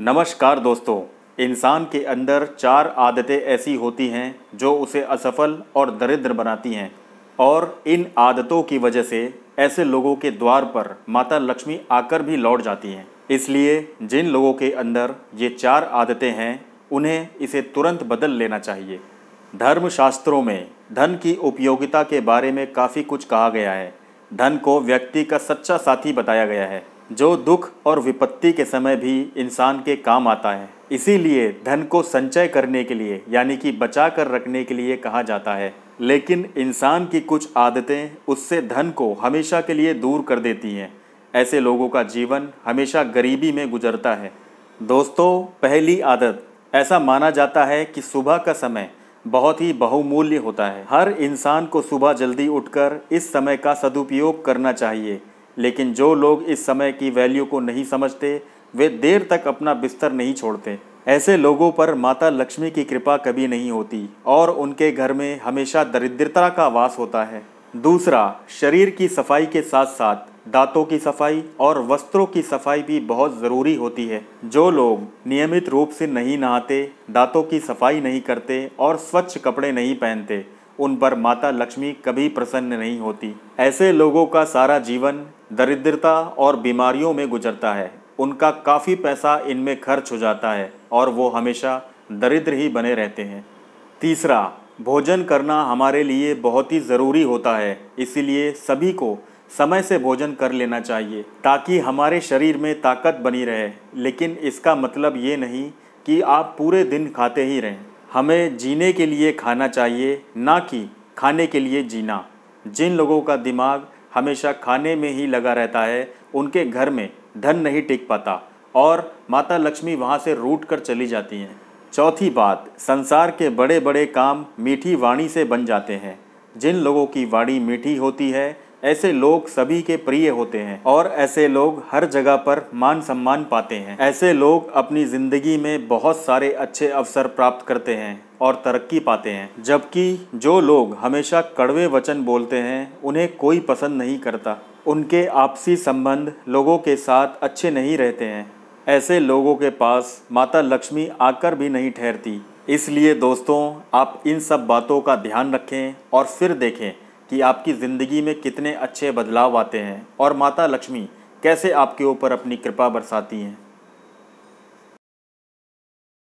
नमस्कार दोस्तों इंसान के अंदर चार आदतें ऐसी होती हैं जो उसे असफल और दरिद्र बनाती हैं और इन आदतों की वजह से ऐसे लोगों के द्वार पर माता लक्ष्मी आकर भी लौट जाती हैं इसलिए जिन लोगों के अंदर ये चार आदतें हैं उन्हें इसे तुरंत बदल लेना चाहिए धर्मशास्त्रों में धन की उपयोगिता के बारे में काफ़ी कुछ कहा गया है धन को व्यक्ति का सच्चा साथी बताया गया है जो दुख और विपत्ति के समय भी इंसान के काम आता है इसीलिए धन को संचय करने के लिए यानी कि बचा कर रखने के लिए कहा जाता है लेकिन इंसान की कुछ आदतें उससे धन को हमेशा के लिए दूर कर देती हैं ऐसे लोगों का जीवन हमेशा गरीबी में गुजरता है दोस्तों पहली आदत ऐसा माना जाता है कि सुबह का समय बहुत ही बहुमूल्य होता है हर इंसान को सुबह जल्दी उठकर इस समय का सदुपयोग करना चाहिए लेकिन जो लोग इस समय की वैल्यू को नहीं समझते वे देर तक अपना बिस्तर नहीं छोड़ते ऐसे लोगों पर माता लक्ष्मी की कृपा कभी नहीं होती और उनके घर में हमेशा दरिद्रता का वास होता है दूसरा शरीर की सफाई के साथ साथ दांतों की सफाई और वस्त्रों की सफाई भी बहुत ज़रूरी होती है जो लोग नियमित रूप से नहीं नहाते दांतों की सफाई नहीं करते और स्वच्छ कपड़े नहीं पहनते उन पर माता लक्ष्मी कभी प्रसन्न नहीं होती ऐसे लोगों का सारा जीवन दरिद्रता और बीमारियों में गुजरता है उनका काफ़ी पैसा इनमें खर्च हो जाता है और वो हमेशा दरिद्र ही बने रहते हैं तीसरा भोजन करना हमारे लिए बहुत ही ज़रूरी होता है इसीलिए सभी को समय से भोजन कर लेना चाहिए ताकि हमारे शरीर में ताकत बनी रहे लेकिन इसका मतलब ये नहीं कि आप पूरे दिन खाते ही रहें हमें जीने के लिए खाना चाहिए ना कि खाने के लिए जीना जिन लोगों का दिमाग हमेशा खाने में ही लगा रहता है उनके घर में धन नहीं टिक पाता और माता लक्ष्मी वहाँ से रूट कर चली जाती हैं चौथी बात संसार के बड़े बड़े काम मीठी वाणी से बन जाते हैं जिन लोगों की वाणी मीठी होती है ऐसे लोग सभी के प्रिय होते हैं और ऐसे लोग हर जगह पर मान सम्मान पाते हैं ऐसे लोग अपनी जिंदगी में बहुत सारे अच्छे अवसर प्राप्त करते हैं और तरक्की पाते हैं जबकि जो लोग हमेशा कड़वे वचन बोलते हैं उन्हें कोई पसंद नहीं करता उनके आपसी संबंध लोगों के साथ अच्छे नहीं रहते हैं ऐसे लोगों के पास माता लक्ष्मी आकर भी नहीं ठहरती इसलिए दोस्तों आप इन सब बातों का ध्यान रखें और फिर देखें कि आपकी ज़िंदगी में कितने अच्छे बदलाव आते हैं और माता लक्ष्मी कैसे आपके ऊपर अपनी कृपा बरसाती हैं